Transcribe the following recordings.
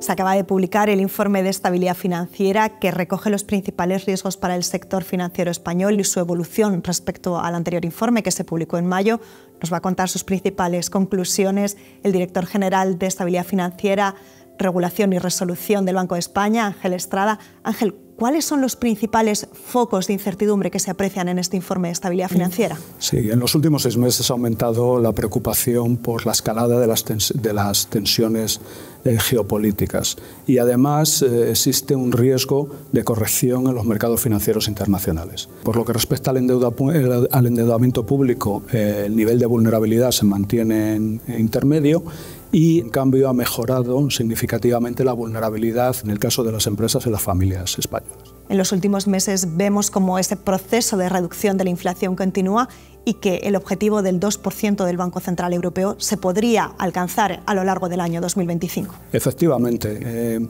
Se acaba de publicar el informe de estabilidad financiera que recoge los principales riesgos para el sector financiero español y su evolución respecto al anterior informe que se publicó en mayo. Nos va a contar sus principales conclusiones el director general de estabilidad financiera, regulación y resolución del Banco de España, Ángel Estrada. Ángel, ¿Cuáles son los principales focos de incertidumbre que se aprecian en este informe de estabilidad financiera? Sí, en los últimos seis meses ha aumentado la preocupación por la escalada de las, tensiones eh, geopolíticas y además eh, existe un riesgo de corrección en los mercados financieros internacionales. Por lo que respecta al, eh, endeudamiento público, el nivel de vulnerabilidad se mantiene en intermedio y en cambio ha mejorado significativamente la vulnerabilidad en el caso de las empresas y las familias españolas. En los últimos meses vemos cómo ese proceso de reducción de la inflación continúa y que el objetivo del 2% del Banco Central Europeo se podría alcanzar a lo largo del año 2025. Efectivamente. Eh,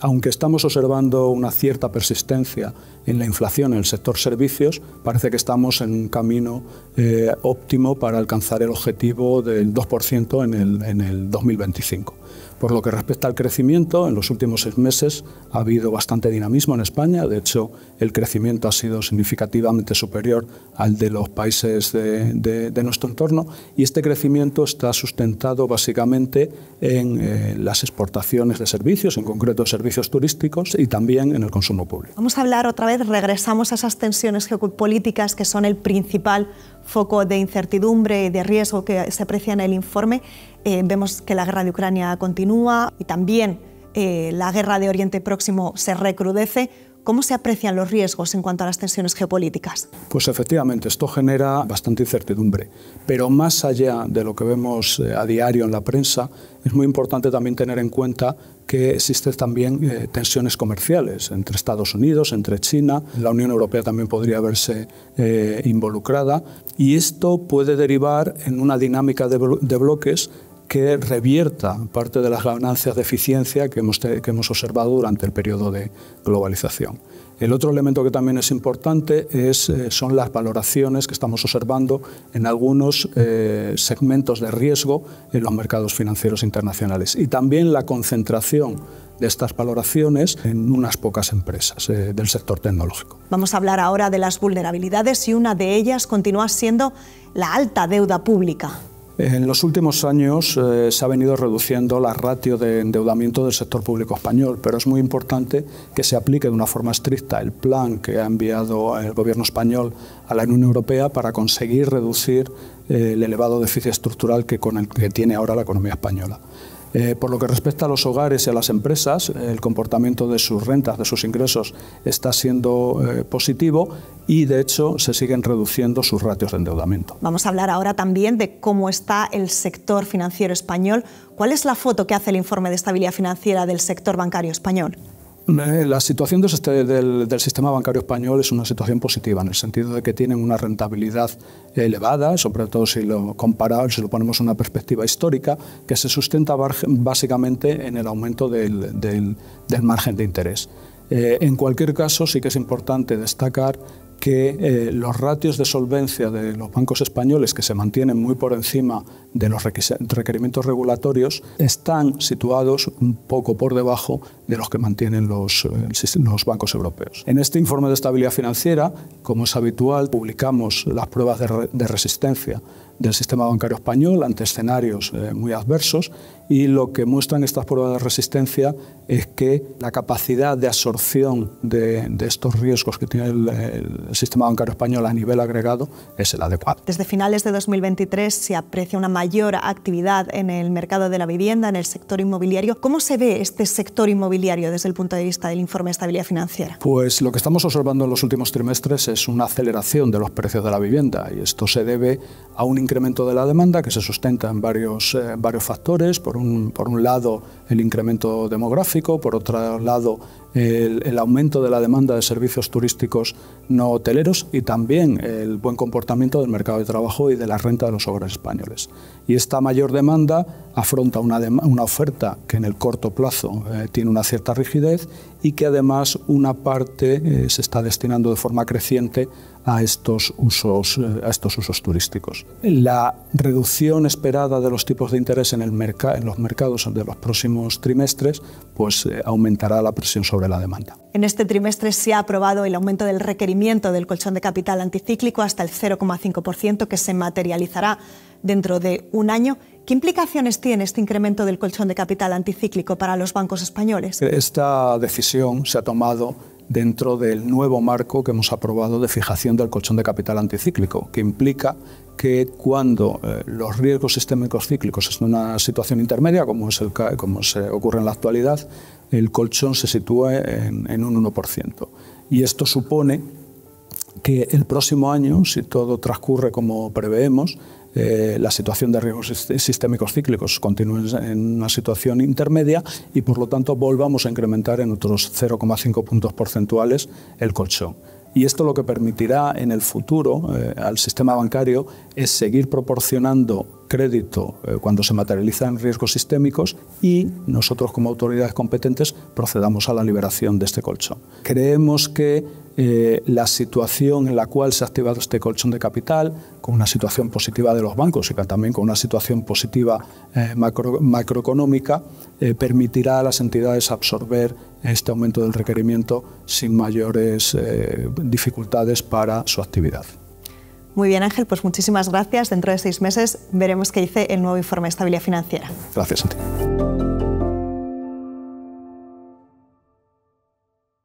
aunque estamos observando una cierta persistencia en la inflación en el sector servicios, parece que estamos en un camino eh, óptimo para alcanzar el objetivo del 2% en el, en el 2025. Por lo que respecta al crecimiento, en los últimos seis meses ha habido bastante dinamismo en España. De hecho, el crecimiento ha sido significativamente superior al de los países de, nuestro entorno y este crecimiento está sustentado básicamente en eh, las exportaciones de servicios, en concreto servicios turísticos y también en el consumo público. Vamos a hablar otra vez, regresamos a esas tensiones geopolíticas que son el principal foco de incertidumbre y de riesgo que se aprecia en el informe. Eh, vemos que la guerra de Ucrania continúa y también eh, la guerra de Oriente Próximo se recrudece, ¿Cómo se aprecian los riesgos en cuanto a las tensiones geopolíticas? Pues efectivamente, esto genera bastante incertidumbre, pero más allá de lo que vemos eh, a diario en la prensa, es muy importante también tener en cuenta que existen también eh, tensiones comerciales entre Estados Unidos, entre China, la Unión Europea también podría verse involucrada y esto puede derivar en una dinámica de bloques que revierta parte de las ganancias de eficiencia que hemos, que hemos observado durante el periodo de globalización. El otro elemento que también es importante es, eh, son las valoraciones que estamos observando en algunos eh, segmentos de riesgo en los mercados financieros internacionales y también la concentración de estas valoraciones en unas pocas empresas eh, del sector tecnológico. Vamos a hablar ahora de las vulnerabilidades y una de ellas continúa siendo la alta deuda pública. En los últimos años eh, se ha venido reduciendo la ratio de endeudamiento del sector público español, pero es muy importante que se aplique de una forma estricta el plan que ha enviado el Gobierno español a la Unión Europea para conseguir reducir eh, el elevado déficit estructural que tiene ahora la economía española. Eh, por lo que respecta a los hogares y a las empresas, el comportamiento de sus rentas, de sus ingresos, está siendo eh, positivo y, de hecho, se siguen reduciendo sus ratios de endeudamiento. Vamos a hablar ahora también de cómo está el sector financiero español. ¿Cuál es la foto que hace el informe de estabilidad financiera del sector bancario español? Eh, la situación este, del, sistema bancario español es una situación positiva, en el sentido de que tienen una rentabilidad elevada, sobre todo si lo comparamos, si lo ponemos en una perspectiva histórica, que se sustenta básicamente en el aumento del, margen de interés. Eh, en cualquier caso, sí que es importante destacar que eh, los ratios de solvencia de los bancos españoles, que se mantienen muy por encima de los requerimientos regulatorios, están situados un poco por debajo de los que mantienen eh, los, bancos europeos. En este informe de estabilidad financiera, como es habitual, publicamos las pruebas de resistencia del sistema bancario español ante escenarios eh, muy adversos y lo que muestran estas pruebas de resistencia es que la capacidad de absorción de, estos riesgos que tiene el, sistema bancario español a nivel agregado es el adecuado. Desde finales de 2023 se aprecia una mayor actividad en el mercado de la vivienda, en el sector inmobiliario. ¿Cómo se ve este sector inmobiliario desde el punto de vista del informe de estabilidad financiera? Pues lo que estamos observando en los últimos trimestres es una aceleración de los precios de la vivienda y esto se debe a un incremento de la demanda que se sustenta en varios, eh, varios factores. Por un, lado, el incremento demográfico, por otro lado, el, aumento de la demanda de servicios turísticos no hoteleros y también el buen comportamiento del mercado de trabajo y de la renta de los hogares españoles. Y esta mayor demanda afronta una, oferta que en el corto plazo eh, tiene una cierta rigidez y que además una parte eh, se está destinando de forma creciente a estos usos, eh, a estos usos turísticos. La reducción esperada de los tipos de interés en, los mercados de los próximos trimestres pues, eh, aumentará la presión sobre la demanda. En este trimestre se ha aprobado el aumento del requerimiento del colchón de capital anticíclico hasta el 0,5% que se materializará dentro de un año. ¿Qué implicaciones tiene este incremento del colchón de capital anticíclico para los bancos españoles? Esta decisión se ha tomado dentro del nuevo marco que hemos aprobado de fijación del colchón de capital anticíclico, que implica que cuando eh, los riesgos sistémicos cíclicos están en una situación intermedia, como, como se ocurre en la actualidad, el colchón se sitúa en, en un 1%. Y esto supone que el próximo año, si todo transcurre como preveemos, eh, la situación de riesgos sistémicos cíclicos continúe en una situación intermedia y por lo tanto volvamos a incrementar en otros 0,5 puntos porcentuales el colchón. Y esto lo que permitirá en el futuro eh, al sistema bancario es seguir proporcionando crédito eh, cuando se materializan riesgos sistémicos y nosotros como autoridades competentes procedamos a la liberación de este colchón. Creemos que eh, la situación en la cual se ha activado este colchón de capital, con una situación positiva de los bancos y también con una situación positiva eh, macroeconómica, eh, permitirá a las entidades absorber este aumento del requerimiento sin mayores dificultades para su actividad. Muy bien Ángel, pues muchísimas gracias. Dentro de seis meses veremos qué dice el nuevo informe de estabilidad financiera. Gracias a ti.